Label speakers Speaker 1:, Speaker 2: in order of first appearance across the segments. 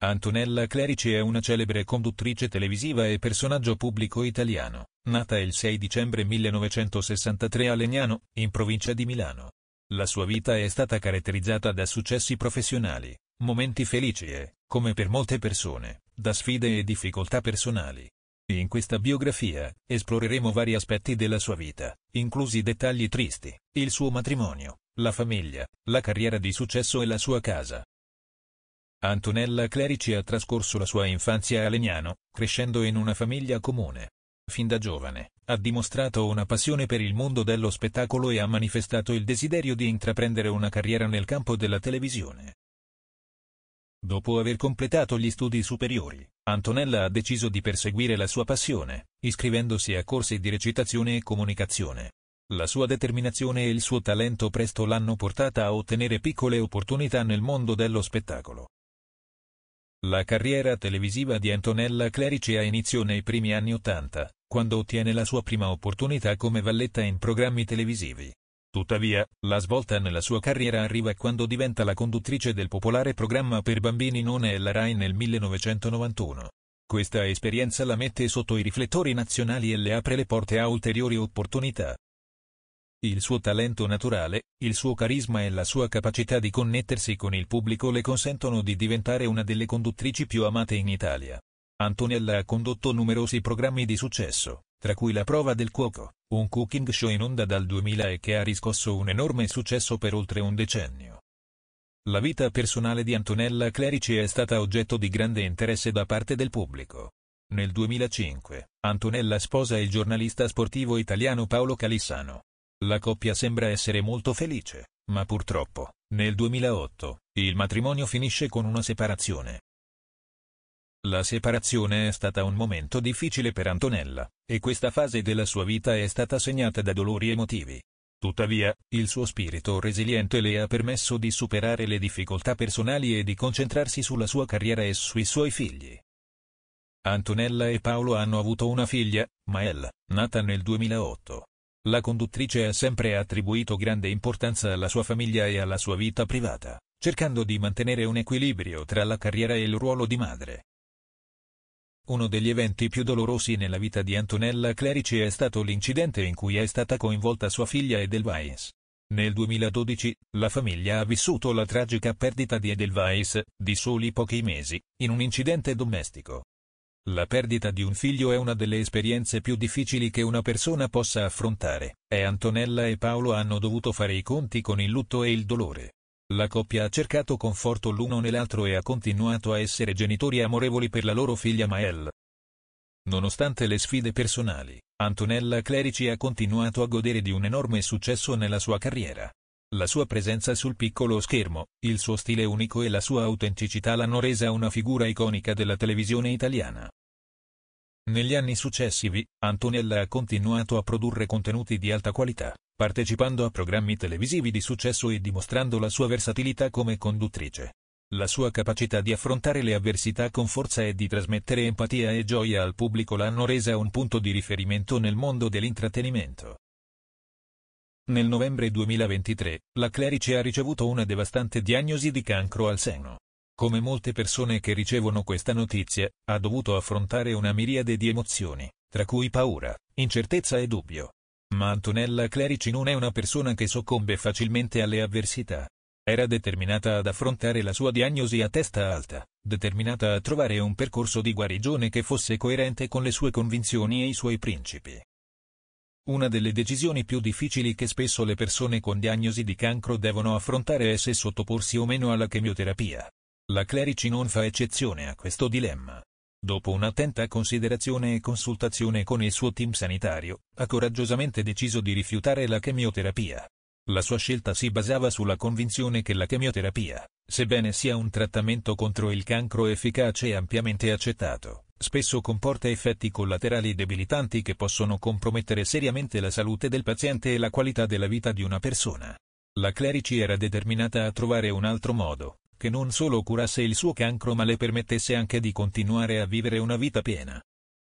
Speaker 1: Antonella Clerici è una celebre conduttrice televisiva e personaggio pubblico italiano, nata il 6 dicembre 1963 a Legnano, in provincia di Milano. La sua vita è stata caratterizzata da successi professionali, momenti felici e, come per molte persone, da sfide e difficoltà personali. In questa biografia, esploreremo vari aspetti della sua vita, inclusi dettagli tristi, il suo matrimonio, la famiglia, la carriera di successo e la sua casa. Antonella Clerici ha trascorso la sua infanzia a Legnano, crescendo in una famiglia comune. Fin da giovane, ha dimostrato una passione per il mondo dello spettacolo e ha manifestato il desiderio di intraprendere una carriera nel campo della televisione. Dopo aver completato gli studi superiori, Antonella ha deciso di perseguire la sua passione, iscrivendosi a corsi di recitazione e comunicazione. La sua determinazione e il suo talento presto l'hanno portata a ottenere piccole opportunità nel mondo dello spettacolo. La carriera televisiva di Antonella Clerici ha inizio nei primi anni Ottanta, quando ottiene la sua prima opportunità come valletta in programmi televisivi. Tuttavia, la svolta nella sua carriera arriva quando diventa la conduttrice del popolare programma per bambini Non è la RAI nel 1991. Questa esperienza la mette sotto i riflettori nazionali e le apre le porte a ulteriori opportunità. Il suo talento naturale, il suo carisma e la sua capacità di connettersi con il pubblico le consentono di diventare una delle conduttrici più amate in Italia. Antonella ha condotto numerosi programmi di successo, tra cui La prova del cuoco, un cooking show in onda dal 2000 e che ha riscosso un enorme successo per oltre un decennio. La vita personale di Antonella Clerici è stata oggetto di grande interesse da parte del pubblico. Nel 2005, Antonella sposa il giornalista sportivo italiano Paolo Calissano. La coppia sembra essere molto felice, ma purtroppo, nel 2008, il matrimonio finisce con una separazione. La separazione è stata un momento difficile per Antonella, e questa fase della sua vita è stata segnata da dolori emotivi. Tuttavia, il suo spirito resiliente le ha permesso di superare le difficoltà personali e di concentrarsi sulla sua carriera e sui suoi figli. Antonella e Paolo hanno avuto una figlia, Mael, nata nel 2008. La conduttrice ha sempre attribuito grande importanza alla sua famiglia e alla sua vita privata, cercando di mantenere un equilibrio tra la carriera e il ruolo di madre. Uno degli eventi più dolorosi nella vita di Antonella Clerici è stato l'incidente in cui è stata coinvolta sua figlia Edelweiss. Nel 2012, la famiglia ha vissuto la tragica perdita di Edelweiss, di soli pochi mesi, in un incidente domestico. La perdita di un figlio è una delle esperienze più difficili che una persona possa affrontare, e Antonella e Paolo hanno dovuto fare i conti con il lutto e il dolore. La coppia ha cercato conforto l'uno nell'altro e ha continuato a essere genitori amorevoli per la loro figlia Mael. Nonostante le sfide personali, Antonella Clerici ha continuato a godere di un enorme successo nella sua carriera. La sua presenza sul piccolo schermo, il suo stile unico e la sua autenticità l'hanno resa una figura iconica della televisione italiana. Negli anni successivi, Antonella ha continuato a produrre contenuti di alta qualità, partecipando a programmi televisivi di successo e dimostrando la sua versatilità come conduttrice. La sua capacità di affrontare le avversità con forza e di trasmettere empatia e gioia al pubblico l'hanno resa un punto di riferimento nel mondo dell'intrattenimento. Nel novembre 2023, la Clerice ha ricevuto una devastante diagnosi di cancro al seno come molte persone che ricevono questa notizia, ha dovuto affrontare una miriade di emozioni, tra cui paura, incertezza e dubbio. Ma Antonella Clerici non è una persona che soccombe facilmente alle avversità. Era determinata ad affrontare la sua diagnosi a testa alta, determinata a trovare un percorso di guarigione che fosse coerente con le sue convinzioni e i suoi principi. Una delle decisioni più difficili che spesso le persone con diagnosi di cancro devono affrontare è se sottoporsi o meno alla chemioterapia. La Clerici non fa eccezione a questo dilemma. Dopo un'attenta considerazione e consultazione con il suo team sanitario, ha coraggiosamente deciso di rifiutare la chemioterapia. La sua scelta si basava sulla convinzione che la chemioterapia, sebbene sia un trattamento contro il cancro efficace e ampiamente accettato, spesso comporta effetti collaterali debilitanti che possono compromettere seriamente la salute del paziente e la qualità della vita di una persona. La Clerici era determinata a trovare un altro modo, che non solo curasse il suo cancro ma le permettesse anche di continuare a vivere una vita piena.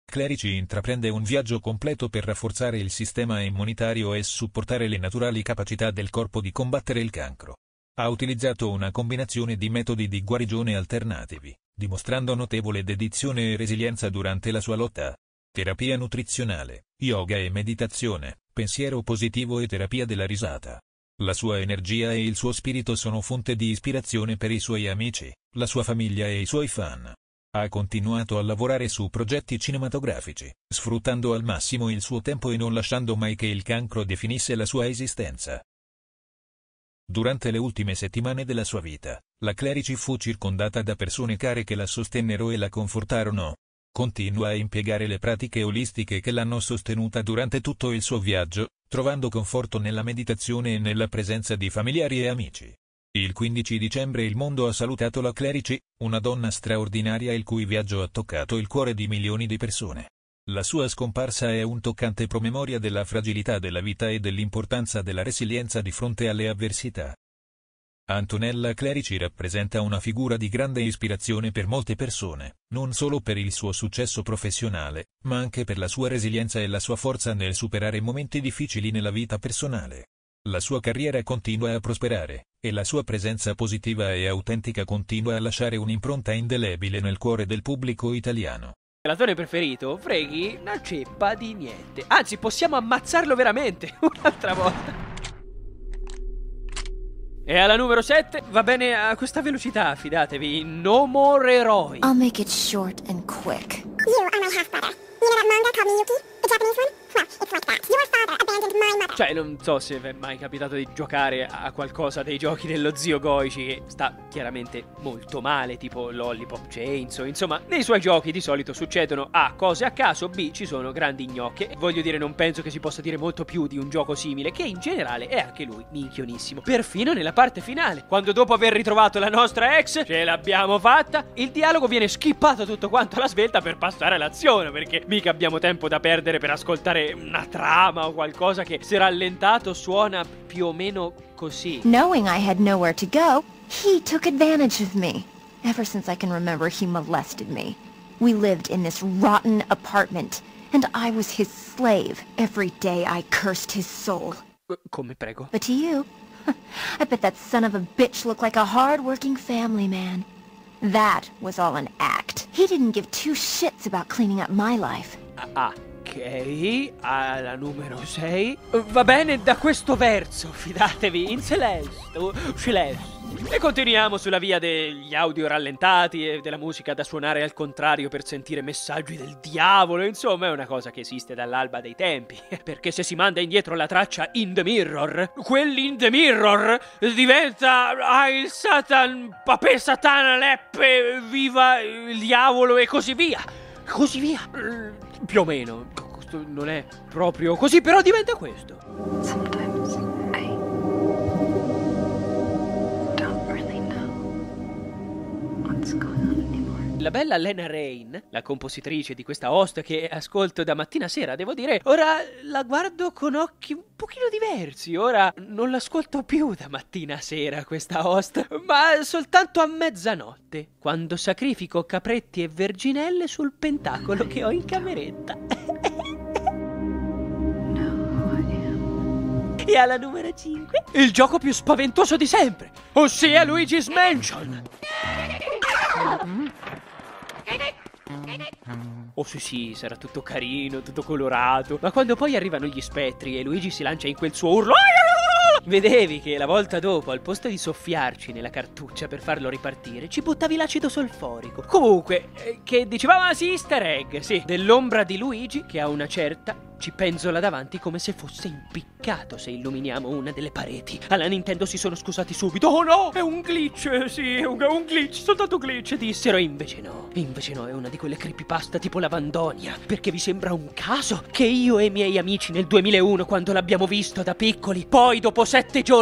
Speaker 1: Clerici intraprende un viaggio completo per rafforzare il sistema immunitario e supportare le naturali capacità del corpo di combattere il cancro. Ha utilizzato una combinazione di metodi di guarigione alternativi, dimostrando notevole dedizione e resilienza durante la sua lotta. Terapia nutrizionale, yoga e meditazione, pensiero positivo e terapia della risata. La sua energia e il suo spirito sono fonte di ispirazione per i suoi amici, la sua famiglia e i suoi fan. Ha continuato a lavorare su progetti cinematografici, sfruttando al massimo il suo tempo e non lasciando mai che il cancro definisse la sua esistenza. Durante le ultime settimane della sua vita, la Clerici fu circondata da persone care che la sostennero e la confortarono. Continua a impiegare le pratiche olistiche che l'hanno sostenuta durante tutto il suo viaggio, trovando conforto nella meditazione e nella presenza di familiari e amici. Il 15 dicembre il mondo ha salutato la Clerici, una donna straordinaria il cui viaggio ha toccato il cuore di milioni di persone. La sua scomparsa è un toccante promemoria della fragilità della vita e dell'importanza della resilienza di fronte alle avversità. Antonella Clerici rappresenta una figura di grande ispirazione per molte persone, non solo per il suo successo professionale, ma anche per la sua resilienza e la sua forza nel superare momenti difficili nella vita personale. La sua carriera continua a prosperare, e la sua presenza positiva e autentica continua a lasciare un'impronta indelebile nel cuore del pubblico italiano.
Speaker 2: L'attore preferito, freghi, non ceppa di niente. Anzi, possiamo ammazzarlo veramente un'altra volta. E alla numero 7 va bene a questa velocità, fidatevi. No more eroi. I'll make it short and quick. You are my half brother. You know that manga called Miyuki? The Japanese one? Cioè, non so se vi è mai capitato di giocare a qualcosa dei giochi dello zio Goichi che sta chiaramente molto male, tipo Lollipop Chainsaw, insomma, nei suoi giochi di solito succedono A, cose a caso, B, ci sono grandi gnocche. Voglio dire, non penso che si possa dire molto più di un gioco simile, che in generale è anche lui minchionissimo. Perfino nella parte finale, quando dopo aver ritrovato la nostra ex, ce l'abbiamo fatta, il dialogo viene skippato tutto quanto alla svelta per passare all'azione, perché mica abbiamo tempo da perdere per ascoltare mm, una trama o qualcosa che si è rallentato suona più o meno così. Knowing I had nowhere to go, he took advantage of me. Ever since I can remember, he molested me. We lived in this rotten apartment, and I was his slave. Every day I cursed his soul. Come, prego. But to you, I bet that son of a bitch looked like a hard-working family man. That was all an act. He didn't give two shits about cleaning up my life. Ah, uh Ok, alla numero 6. Va bene, da questo verso, fidatevi, in celeste, celeste. E continuiamo sulla via degli audio rallentati e della musica da suonare al contrario per sentire messaggi del diavolo, insomma è una cosa che esiste dall'alba dei tempi, perché se si manda indietro la traccia In the Mirror, quell'In the Mirror diventa ah, il Satan, papè Satana, leppe, viva il diavolo e così via, così via, mm, più o meno, questo non è proprio così, però diventa questo. Sometimes I don't really know what's going on La bella Lena Rain, la compositrice di questa host che ascolto da mattina a sera, devo dire, ora la guardo con occhi un pochino diversi. Ora non l'ascolto più da mattina a sera questa host, ma soltanto a mezzanotte, quando sacrifico capretti e verginelle sul pentacolo che ho in cameretta. E alla numero 5 Il gioco più spaventoso di sempre Ossia Luigi's Mansion Oh sì sì, sarà tutto carino, tutto colorato Ma quando poi arrivano gli spettri e Luigi si lancia in quel suo urlo Vedevi che la volta dopo, al posto di soffiarci nella cartuccia per farlo ripartire, ci buttavi l'acido solforico. Comunque, eh, che dicevamo, sì, easter egg, sì, dell'ombra di Luigi che ha una certa ci penzola davanti come se fosse impiccato se illuminiamo una delle pareti. Alla Nintendo si sono scusati subito. Oh no, è un glitch, sì, è un, è un glitch, soltanto glitch, dissero. Invece no, invece no, è una di quelle creepypasta tipo Lavandonia. Perché vi sembra un caso che io e i miei amici nel 2001, quando l'abbiamo visto da piccoli, poi dopo sette giorni...